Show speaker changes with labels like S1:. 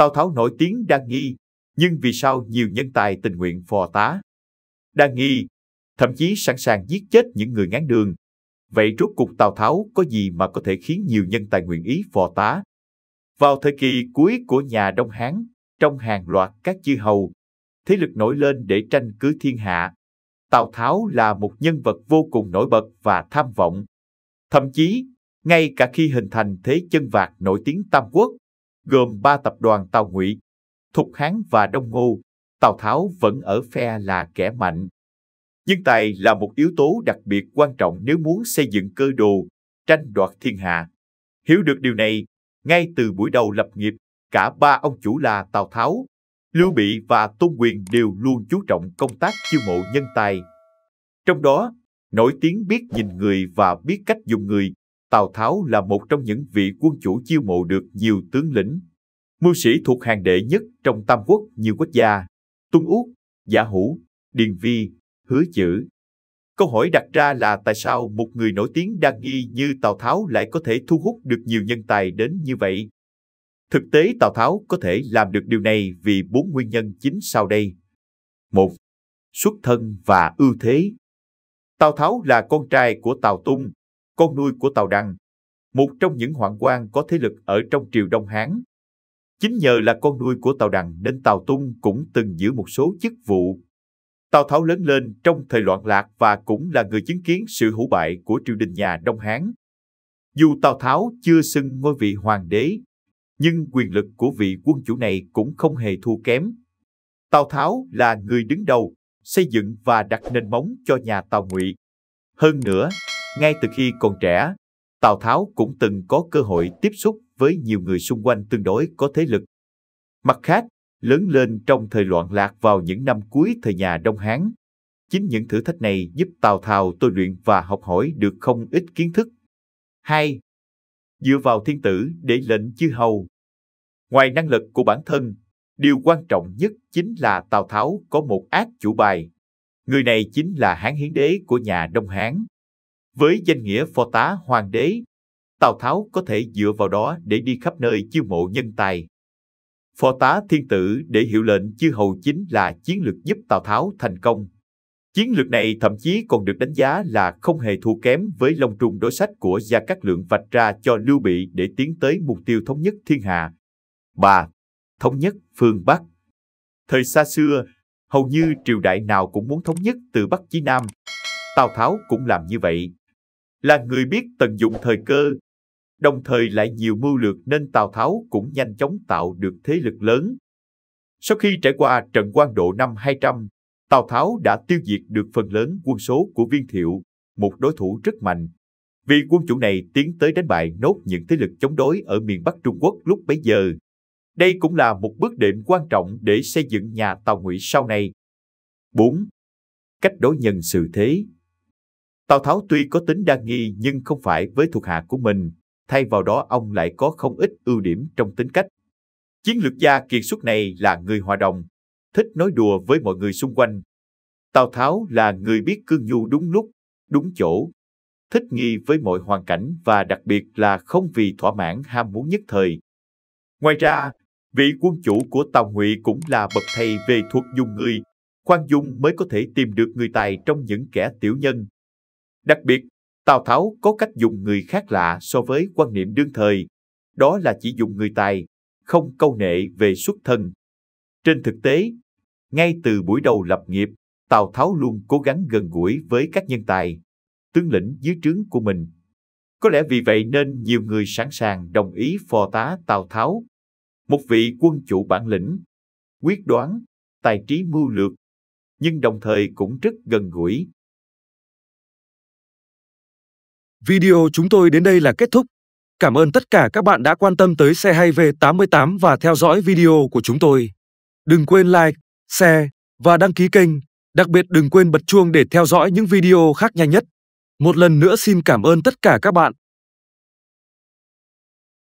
S1: Tào Tháo nổi tiếng đa nghi, nhưng vì sao nhiều nhân tài tình nguyện phò tá? Đa nghi, thậm chí sẵn sàng giết chết những người ngán đường. Vậy rốt cuộc Tào Tháo có gì mà có thể khiến nhiều nhân tài nguyện ý phò tá? Vào thời kỳ cuối của nhà Đông Hán, trong hàng loạt các chư hầu, thế lực nổi lên để tranh cứ thiên hạ. Tào Tháo là một nhân vật vô cùng nổi bật và tham vọng. Thậm chí, ngay cả khi hình thành thế chân vạc nổi tiếng Tam Quốc, gồm ba tập đoàn Tào Ngụy, Thục Hán và Đông Ngô, Tào Tháo vẫn ở phe là kẻ mạnh. Nhưng tài là một yếu tố đặc biệt quan trọng nếu muốn xây dựng cơ đồ, tranh đoạt thiên hạ. Hiểu được điều này, ngay từ buổi đầu lập nghiệp, cả ba ông chủ là Tào Tháo, Lưu Bị và Tôn Quyền đều luôn chú trọng công tác chiêu mộ nhân tài. Trong đó, nổi tiếng biết nhìn người và biết cách dùng người Tào Tháo là một trong những vị quân chủ chiêu mộ được nhiều tướng lĩnh. Mưu sĩ thuộc hàng đệ nhất trong Tam Quốc nhiều quốc gia, Tuân Út, Giả Hữu, Điền Vi, Hứa Chữ. Câu hỏi đặt ra là tại sao một người nổi tiếng đa nghi như Tào Tháo lại có thể thu hút được nhiều nhân tài đến như vậy? Thực tế Tào Tháo có thể làm được điều này vì bốn nguyên nhân chính sau đây. một Xuất thân và ưu thế Tào Tháo là con trai của Tào Tung, con nuôi của Tào Đăng, một trong những hoàng quan có thế lực ở trong triều Đông Hán. Chính nhờ là con nuôi của Tào Đằng nên Tào Tung cũng từng giữ một số chức vụ. Tào Tháo lớn lên trong thời loạn lạc và cũng là người chứng kiến sự hủ bại của triều đình nhà Đông Hán. Dù Tào Tháo chưa xưng ngôi vị hoàng đế, nhưng quyền lực của vị quân chủ này cũng không hề thua kém. Tào Tháo là người đứng đầu, xây dựng và đặt nền móng cho nhà Tào Ngụy hơn nữa, ngay từ khi còn trẻ, Tào Tháo cũng từng có cơ hội tiếp xúc với nhiều người xung quanh tương đối có thế lực. Mặt khác, lớn lên trong thời loạn lạc vào những năm cuối thời nhà Đông Hán, chính những thử thách này giúp Tào Tháo tôi luyện và học hỏi được không ít kiến thức. 2. Dựa vào thiên tử để lệnh chư hầu. Ngoài năng lực của bản thân, điều quan trọng nhất chính là Tào Tháo có một ác chủ bài Người này chính là Hán Hiến Đế của nhà Đông Hán. Với danh nghĩa phò tá hoàng đế, Tào Tháo có thể dựa vào đó để đi khắp nơi chiêu mộ nhân tài. Phò tá thiên tử để hiệu lệnh chư hầu chính là chiến lược giúp Tào Tháo thành công. Chiến lược này thậm chí còn được đánh giá là không hề thua kém với long trùng đối sách của Gia Cát Lượng vạch ra cho Lưu Bị để tiến tới mục tiêu thống nhất thiên hạ. 3. Thống nhất phương Bắc Thời xa xưa, hầu như triều đại nào cũng muốn thống nhất từ Bắc chí Nam. Tào Tháo cũng làm như vậy. Là người biết tận dụng thời cơ, đồng thời lại nhiều mưu lược nên Tào Tháo cũng nhanh chóng tạo được thế lực lớn. Sau khi trải qua trận quan độ năm 200, Tào Tháo đã tiêu diệt được phần lớn quân số của Viên Thiệu, một đối thủ rất mạnh. Vì quân chủ này tiến tới đánh bại nốt những thế lực chống đối ở miền Bắc Trung Quốc lúc bấy giờ, đây cũng là một bước đệm quan trọng để xây dựng nhà Tào Ngụy sau này. 4. Cách đối nhân xử thế Tào Tháo tuy có tính đa nghi nhưng không phải với thuộc hạ của mình, thay vào đó ông lại có không ít ưu điểm trong tính cách. Chiến lược gia kiệt xuất này là người hòa đồng, thích nói đùa với mọi người xung quanh. Tào Tháo là người biết cương nhu đúng lúc, đúng chỗ, thích nghi với mọi hoàn cảnh và đặc biệt là không vì thỏa mãn ham muốn nhất thời. Ngoài ra, Vị quân chủ của Tào Ngụy cũng là bậc thầy về thuật dùng người, khoan dung mới có thể tìm được người tài trong những kẻ tiểu nhân. Đặc biệt, Tào Tháo có cách dùng người khác lạ so với quan niệm đương thời, đó là chỉ dùng người tài, không câu nệ về xuất thân. Trên thực tế, ngay từ buổi đầu lập nghiệp, Tào Tháo luôn cố gắng gần gũi với các nhân tài, tướng lĩnh dưới trướng của mình. Có lẽ vì vậy nên nhiều người sẵn sàng đồng ý phò tá Tào Tháo một vị quân chủ bản lĩnh, quyết đoán, tài trí mưu lược, nhưng đồng thời cũng rất gần gũi. Video chúng tôi đến đây là kết thúc. Cảm ơn tất cả các bạn đã quan tâm tới xe hay V88 và theo dõi video của chúng tôi. Đừng quên like, share và đăng ký kênh. Đặc biệt đừng quên bật chuông để theo dõi những video khác nhanh nhất. Một lần nữa xin cảm ơn tất cả các bạn.